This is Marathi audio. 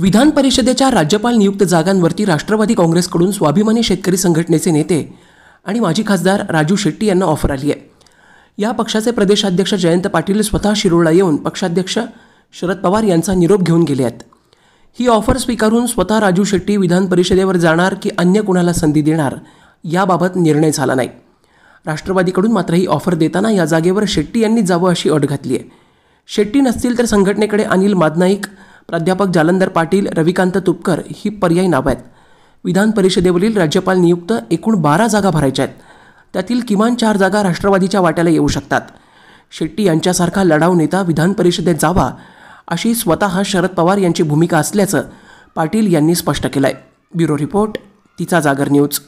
विधान परिषदेच्या राज्यपाल नियुक्त जागांवरती राष्ट्रवादी काँग्रेसकडून स्वाभिमानी शेतकरी संघटनेचे नेते आणि माजी खासदार राजू शेट्टी यांना ऑफर आली आहे या पक्षाचे प्रदेशाध्यक्ष जयंत पाटील स्वतः शिरोळा येऊन पक्षाध्यक्ष शरद पवार यांचा निरोप घेऊन गेले आहेत ही ऑफर स्वीकारून स्वतः राजू शेट्टी विधान परिषदेवर जाणार की अन्य कुणाला संधी देणार याबाबत निर्णय झाला नाही राष्ट्रवादीकडून मात्र ही ऑफर देताना या जागेवर शेट्टी यांनी जावं अशी अट घातली आहे शेट्टी नसतील तर संघटनेकडे अनिल मादनाईक प्राध्यापक जालंदर पाटील रविकांत तुपकर ही पर्यायी नावं आहेत विधान परिषदेवरील राज्यपाल नियुक्त एकूण बारा जागा भरायच्या आहेत त्यातील किमान चार जागा राष्ट्रवादीच्या वाट्याला येऊ शकतात शेट्टी यांच्यासारखा लढाऊ नेता विधान परिषदेत जावा अशी स्वतः शरद पवार यांची भूमिका असल्याचं पाटील यांनी स्पष्ट केलं आहे ब्युरो रिपोर्ट तिचा जागर न्यूज